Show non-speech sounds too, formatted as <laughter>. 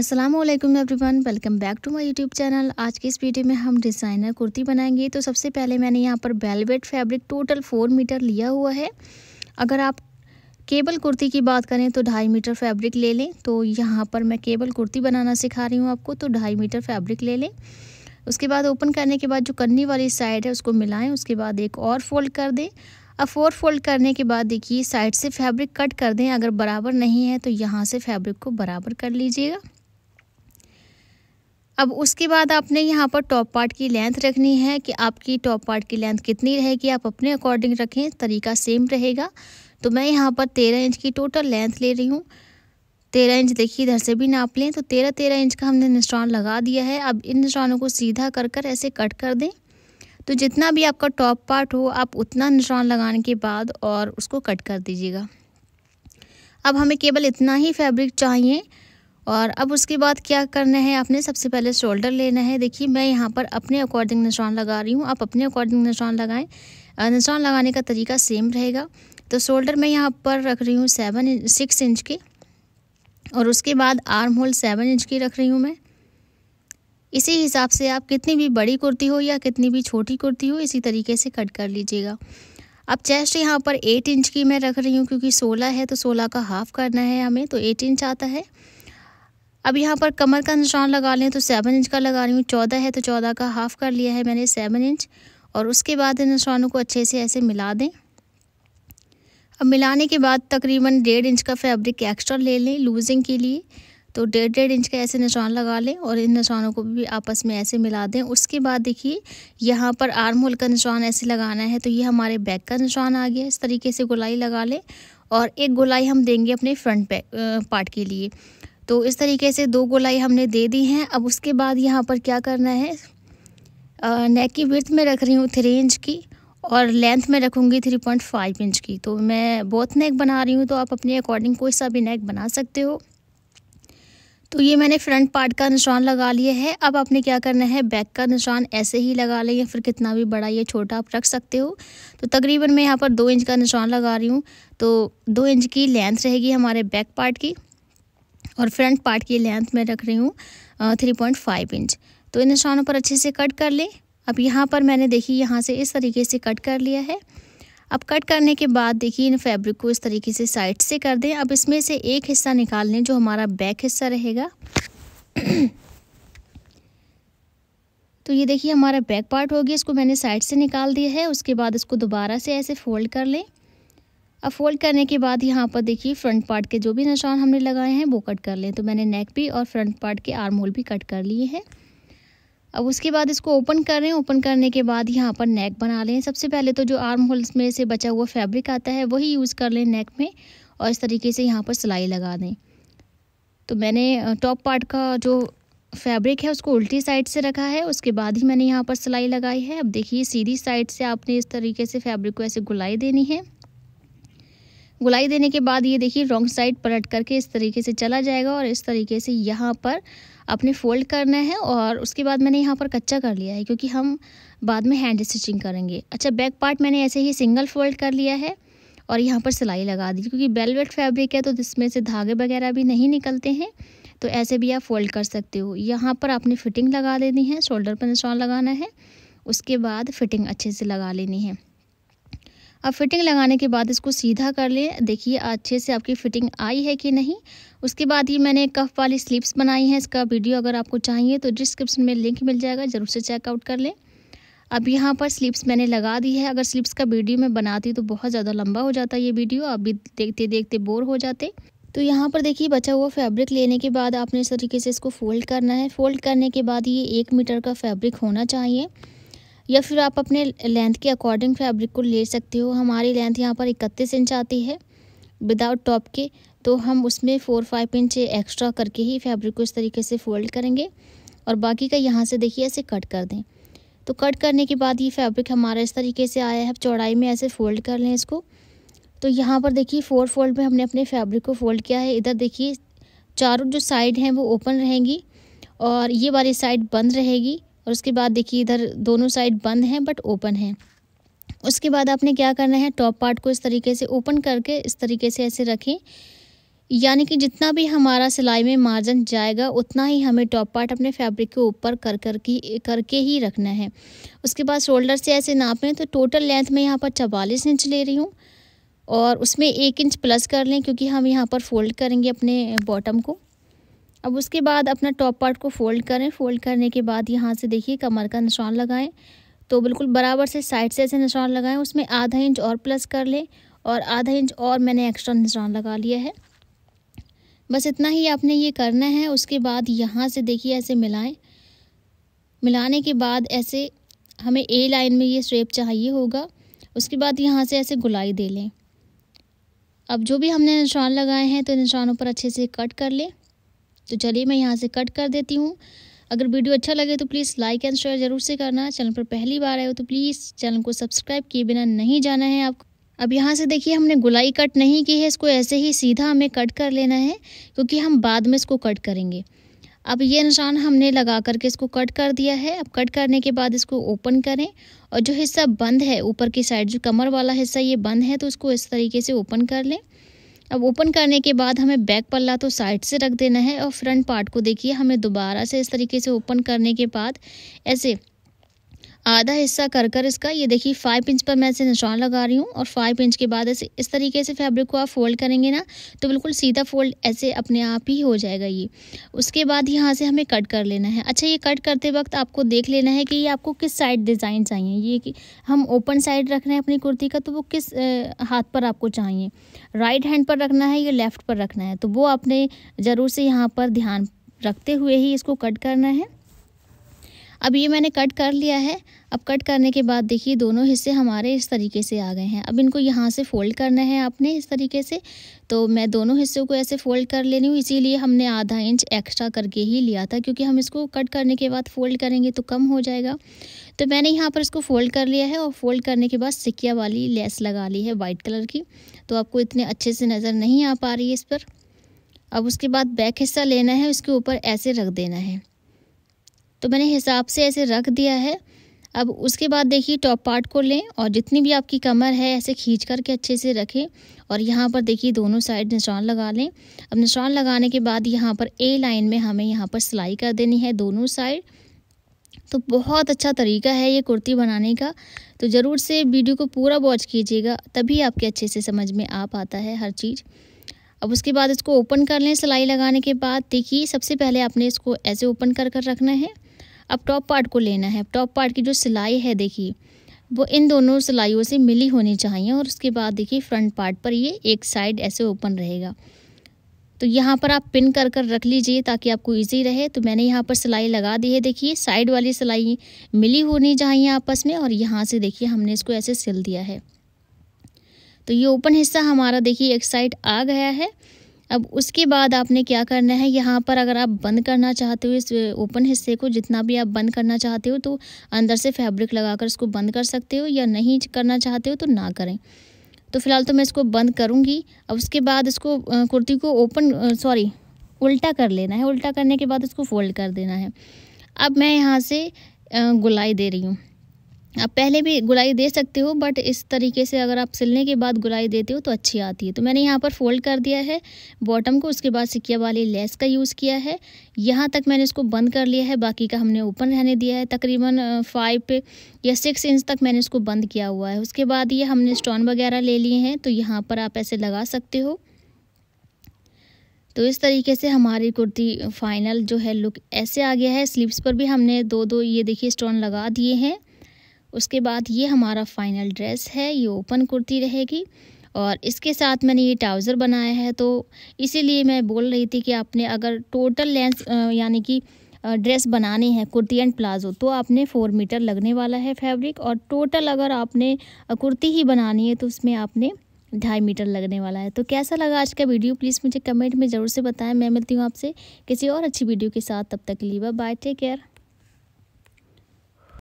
Aslam everyone welcome back to my YouTube channel आज की इस वीडियो में हम डिज़ाइनर कुर्ती बनाएंगे तो सबसे पहले मैंने यहाँ पर velvet fabric total four metre लिया हुआ है अगर आप केबल कुर्ती की बात करें तो ढाई मीटर फैब्रिक ले लें तो यहाँ पर मैं केबल कुर्ती बनाना सिखा रही हूँ आपको तो ढाई मीटर फैब्रिक ले लें उसके बाद ओपन करने के बाद जो कन्नी वाली साइड है उसको मिलाएं उसके बाद एक और फोल्ड कर दें अब फोर फोल्ड करने के बाद देखिए साइड से फैब्रिक कट कर दें अगर बराबर नहीं है तो यहाँ से फैब्रिक को बराबर कर लीजिएगा अब उसके बाद आपने यहाँ पर टॉप पार्ट की लेंथ रखनी है कि आपकी टॉप पार्ट की लेंथ कितनी रहेगी आप अपने अकॉर्डिंग रखें तरीका सेम रहेगा तो मैं यहाँ पर तेरह इंच की टोटल लेंथ ले रही हूँ तेरह इंच देखिए इधर से भी नाप लें तो तेरह तेरह इंच का हमने निशान लगा दिया है अब इन निशानों को सीधा कर कर ऐसे कट कर दें तो जितना भी आपका टॉप पार्ट हो आप उतना निशान लगाने के बाद और उसको कट कर दीजिएगा अब हमें केवल इतना ही फैब्रिक चाहिए और अब उसके बाद क्या करना है आपने सबसे पहले शोल्डर लेना है देखिए मैं यहाँ पर अपने अकॉर्डिंग निशान लगा रही हूँ आप अपने अकॉर्डिंग निशान लगाएं निशान लगाने का तरीका सेम रहेगा तो शोल्डर मैं यहाँ पर रख रही हूँ सेवन सिक्स इंच की और उसके बाद आर्म होल सेवन इंच की रख रही हूँ मैं इसी हिसाब से आप कितनी भी बड़ी कुर्ती हो या कितनी भी छोटी कुर्ती हो इसी तरीके से कट कर लीजिएगा अब चेस्ट यहाँ पर एट इंच की मैं रख रही हूँ क्योंकि सोलह है तो सोलह का हाफ़ करना है हमें तो एट इंच आता है अब यहाँ पर कमर का निशान लगा लें तो सेवन इंच का लगा रही हूँ चौदह है तो चौदह का हाफ़ कर लिया है मैंने सेवन इंच और उसके बाद इन निशानों को अच्छे से ऐसे मिला दें अब मिलाने के बाद तकरीबन डेढ़ इंच का फैब्रिक एक्स्ट्रा ले लें लूजिंग के लिए तो डेढ़ डेढ़ इंच का ऐसे निशान लगा लें और इन निशानों को भी आपस में ऐसे मिला दें उसके बाद देखिए यहाँ पर आर्म होल का निशान ऐसे लगाना है तो ये हमारे बैक का निशान आ गया इस तरीके से गुलाई लगा लें और एक गुलाई हम देंगे अपने फ्रंट पार्ट के लिए तो इस तरीके से दो गोलाई हमने दे दी हैं अब उसके बाद यहाँ पर क्या करना है नेक की विर्थ में रख रही हूँ थ्री इंच की और लेंथ में रखूँगी थ्री पॉइंट फाइव इंच की तो मैं बहुत नेक बना रही हूँ तो आप अपने अकॉर्डिंग कोई सा भी नेक बना सकते हो तो ये मैंने फ्रंट पार्ट का निशान लगा लिया है अब आपने क्या करना है बैक का निशान ऐसे ही लगा लें या फिर कितना भी बड़ा या छोटा आप रख सकते हो तो तकरीबन मैं यहाँ पर दो इंच का निशान लगा रही हूँ तो दो इंच की लेंथ रहेगी हमारे बैक पार्ट की और फ्रंट पार्ट की लेंथ में रख रही हूँ थ्री पॉइंट फाइव इंच तो इन निशानों पर अच्छे से कट कर लें अब यहाँ पर मैंने देखिए यहाँ से इस तरीके से कट कर लिया है अब कट करने के बाद देखिए इन फैब्रिक को इस तरीके से साइड से कर दें अब इसमें से एक हिस्सा निकाल लें जो हमारा बैक हिस्सा रहेगा <clears throat> तो ये देखिए हमारा बैक पार्ट हो गया इसको मैंने साइड से निकाल दिया है उसके बाद इसको दोबारा से ऐसे फोल्ड कर लें अब फोल्ड करने के बाद यहाँ पर देखिए फ्रंट पार्ट के जो भी निशान हमने लगाए हैं वो कट कर लें तो मैंने नेक भी और फ्रंट पार्ट के आर्म होल भी कट कर लिए हैं अब उसके बाद इसको ओपन कर रहे हैं ओपन करने के बाद यहाँ पर नेक बना लें सबसे पहले तो जो आर्म होल्स में से बचा हुआ फैब्रिक आता है वही यूज़ कर लें नेक में और इस तरीके से यहाँ पर सिलाई लगा दें तो मैंने टॉप पार्ट का जो फैब्रिक है उसको उल्टी साइड से रखा है उसके बाद ही मैंने यहाँ पर सिलाई लगाई है अब देखिए सीधी साइड से आपने इस तरीके से फैब्रिक को ऐसे गुलाई देनी है गुलाई देने के बाद ये देखिए रॉन्ग साइड पलट करके इस तरीके से चला जाएगा और इस तरीके से यहाँ पर अपने फोल्ड करना है और उसके बाद मैंने यहाँ पर कच्चा कर लिया है क्योंकि हम बाद में हैंड स्टिचिंग करेंगे अच्छा बैक पार्ट मैंने ऐसे ही सिंगल फोल्ड कर लिया है और यहाँ पर सिलाई लगा दी क्योंकि बेलवेट फैब्रिक है तो इसमें से धागे वगैरह भी नहीं निकलते हैं तो ऐसे भी आप फोल्ड कर सकते हो यहाँ पर आपने फिटिंग लगा देनी है शोल्डर पर निशान लगाना है उसके बाद फिटिंग अच्छे से लगा लेनी है अब फिटिंग लगाने के बाद इसको सीधा कर लें देखिए अच्छे से आपकी फ़िटिंग आई है कि नहीं उसके बाद ये मैंने कफ वाली स्लीव्स बनाई हैं इसका वीडियो अगर आपको चाहिए तो डिस्क्रिप्शन में लिंक मिल जाएगा ज़रूर से चेकआउट कर लें अब यहाँ पर स्लीप्स मैंने लगा दी है अगर स्लीप्स का वीडियो मैं बनाती तो बहुत ज़्यादा लंबा हो जाता ये वीडियो आप भी देखते देखते बोर हो जाते तो यहाँ पर देखिए बचा हुआ फैब्रिक लेने के बाद आपने इस तरीके से इसको फोल्ड करना है फोल्ड करने के बाद ये एक मीटर का फैब्रिक होना चाहिए या फिर आप अपने लेंथ के अकॉर्डिंग फैब्रिक को ले सकते हो हमारी लेंथ यहाँ पर इकतीस इंच आती है विदाउट टॉप के तो हम उसमें फोर फाइव इंच एक्स्ट्रा करके ही फैब्रिक को इस तरीके से फोल्ड करेंगे और बाकी का यहाँ से देखिए ऐसे कट कर दें तो कट करने के बाद ये फैब्रिक हमारा इस तरीके से आया है चौड़ाई में ऐसे फ़ोल्ड कर लें इसको तो यहाँ पर देखिए फोर फोल्ड में हमने अपने फैब्रिक को फोल्ड किया है इधर देखिए चारों जो साइड हैं वो ओपन रहेंगी और ये वाली साइड बंद रहेगी और उसके बाद देखिए इधर दोनों साइड बंद हैं बट ओपन है उसके बाद आपने क्या करना है टॉप पार्ट को इस तरीके से ओपन करके इस तरीके से ऐसे रखें यानी कि जितना भी हमारा सिलाई में मार्जिन जाएगा उतना ही हमें टॉप पार्ट अपने फैब्रिक के ऊपर कर कर की करके ही रखना है उसके बाद शोल्डर से ऐसे नापें तो टोटल लेंथ में यहाँ पर चवालीस इंच ले रही हूँ और उसमें एक इंच प्लस कर लें क्योंकि हम यहाँ पर फोल्ड करेंगे अपने बॉटम को अब उसके बाद अपना टॉप पार्ट को फोल्ड करें फोल्ड करने के बाद यहाँ से देखिए कमर का निशान लगाएं तो बिल्कुल बराबर से साइड से ऐसे निशान लगाएं उसमें आधा इंच और प्लस कर लें और आधा इंच और मैंने एक्स्ट्रा निशान लगा लिया है बस इतना ही आपने ये करना है उसके बाद यहाँ से देखिए ऐसे मिलाएं मिलाने के बाद ऐसे हमें ए लाइन में ये स्वेप चाहिए होगा उसके बाद यहाँ से ऐसे गुलाई दे लें अब जो भी हमने निशान लगाए हैं तो निशानों पर अच्छे से कट कर लें तो चलिए मैं यहाँ से कट कर देती हूँ अगर वीडियो अच्छा लगे तो प्लीज़ लाइक एंड शेयर ज़रूर से करना चैनल पर पहली बार आए हो तो प्लीज़ चैनल को सब्सक्राइब किए बिना नहीं जाना है आपको अब यहाँ से देखिए हमने गुलाई कट नहीं की है इसको ऐसे ही सीधा हमें कट कर लेना है क्योंकि हम बाद में इसको कट करेंगे अब ये निशान हमने लगा करके इसको कट कर दिया है अब कट करने के बाद इसको ओपन करें और जो हिस्सा बंद है ऊपर की साइड जो कमर वाला हिस्सा ये बंद है तो उसको इस तरीके से ओपन कर लें अब ओपन करने के बाद हमें बैक पल्ला तो साइड से रख देना है और फ्रंट पार्ट को देखिए हमें दोबारा से इस तरीके से ओपन करने के बाद ऐसे आधा हिस्सा कर कर इसका ये देखिए फाइव इंच पर मैं इसे निशान लगा रही हूँ और फाइव इंच के बाद ऐसे इस तरीके से फैब्रिक को आप फोल्ड करेंगे ना तो बिल्कुल सीधा फोल्ड ऐसे अपने आप ही हो जाएगा ये उसके बाद यहाँ से हमें कट कर लेना है अच्छा ये कट करते वक्त आपको देख लेना है कि ये आपको किस साइड डिज़ाइन चाहिए ये कि हम ओपन साइड रख रहे हैं अपनी कुर्ती का तो वो किस हाथ पर आपको चाहिए राइट हैंड पर रखना है या लेफ़्ट पर रखना है तो वो आपने ज़रूर से यहाँ पर ध्यान रखते हुए ही इसको कट करना है अब ये मैंने कट कर लिया है अब कट करने के बाद देखिए दोनों हिस्से हमारे इस तरीके से आ गए हैं अब इनको यहाँ से फ़ोल्ड करना है आपने इस तरीके से तो मैं दोनों हिस्सों को ऐसे फ़ोल्ड कर लेनी हूँ इसीलिए हमने आधा इंच एक्स्ट्रा करके ही लिया था क्योंकि हम इसको कट करने के बाद फ़ोल्ड करेंगे तो कम हो जाएगा तो मैंने यहाँ पर इसको फ़ोल्ड कर लिया है और फ़ोल्ड करने के बाद सिक्किया वाली लेस लगा ली है वाइट कलर की तो आपको इतने अच्छे से नज़र नहीं आ पा रही है इस पर अब उसके बाद बैक हिस्सा लेना है उसके ऊपर ऐसे रख देना है तो मैंने हिसाब से ऐसे रख दिया है अब उसके बाद देखिए टॉप पार्ट को लें और जितनी भी आपकी कमर है ऐसे खींच करके अच्छे से रखें और यहाँ पर देखिए दोनों साइड निशान लगा लें अब निशान लगाने के बाद यहाँ पर ए लाइन में हमें यहाँ पर सिलाई कर देनी है दोनों साइड तो बहुत अच्छा तरीका है ये कुर्ती बनाने का तो ज़रूर से वीडियो को पूरा वॉच कीजिएगा तभी आपके अच्छे से समझ में आ पाता है हर चीज़ अब उसके बाद इसको ओपन कर लें सिलाई लगाने के बाद देखिए सबसे पहले आपने इसको ऐसे ओपन कर कर रखना है अब टॉप पार्ट को लेना है टॉप पार्ट की जो सिलाई है देखिए वो इन दोनों सिलाइयों से मिली होनी चाहिए और उसके बाद देखिए फ्रंट पार्ट पर ये एक साइड ऐसे ओपन रहेगा तो यहाँ पर आप पिन कर कर रख लीजिए ताकि आपको इजी रहे तो मैंने यहाँ पर सिलाई लगा दी है देखिए साइड वाली सिलाई मिली होनी चाहिए आपस में और यहाँ से देखिए हमने इसको ऐसे सिल दिया है तो ये ओपन हिस्सा हमारा देखिए एक साइड आ गया है अब उसके बाद आपने क्या करना है यहाँ पर अगर आप बंद करना चाहते हो इस ओपन हिस्से को जितना भी आप बंद करना चाहते हो तो अंदर से फैब्रिक लगाकर इसको बंद कर सकते हो या नहीं करना चाहते हो तो ना करें तो फिलहाल तो मैं इसको बंद करूँगी अब उसके बाद इसको कुर्ती को ओपन सॉरी उल्टा कर लेना है उल्टा करने के बाद उसको फोल्ड कर देना है अब मैं यहाँ से गुलाई दे रही हूँ आप पहले भी गुलाई दे सकते हो बट इस तरीके से अगर आप सिलने के बाद गुलाई देते हो तो अच्छी आती है तो मैंने यहाँ पर फोल्ड कर दिया है बॉटम को उसके बाद सिक्किया वाली लेस का यूज़ किया है यहाँ तक मैंने इसको बंद कर लिया है बाकी का हमने ओपन रहने दिया है तकरीबन फाइव या सिक्स इंच तक मैंने इसको बंद किया हुआ है उसके बाद ये हमने स्टोन वगैरह ले लिए हैं तो यहाँ पर आप ऐसे लगा सकते हो तो इस तरीके से हमारी कुर्ती फाइनल जो है लुक ऐसे आ गया है स्लीव्स पर भी हमने दो दो ये देखिए स्टोन लगा दिए हैं उसके बाद ये हमारा फाइनल ड्रेस है ये ओपन कुर्ती रहेगी और इसके साथ मैंने ये ट्राउज़र बनाया है तो इसीलिए मैं बोल रही थी कि आपने अगर टोटल लेंथ यानी कि ड्रेस बनानी है कुर्ती एंड प्लाज़ो तो आपने फ़ोर मीटर लगने वाला है फैब्रिक और टोटल अगर आपने कुर्ती ही बनानी है तो उसमें आपने ढाई मीटर लगने वाला है तो कैसा लगा आज का वीडियो प्लीज़ मुझे कमेंट में ज़रूर से बताएं मैं मिलती हूँ आपसे किसी और अच्छी वीडियो के साथ तब तक लीवा बाय टेक केयर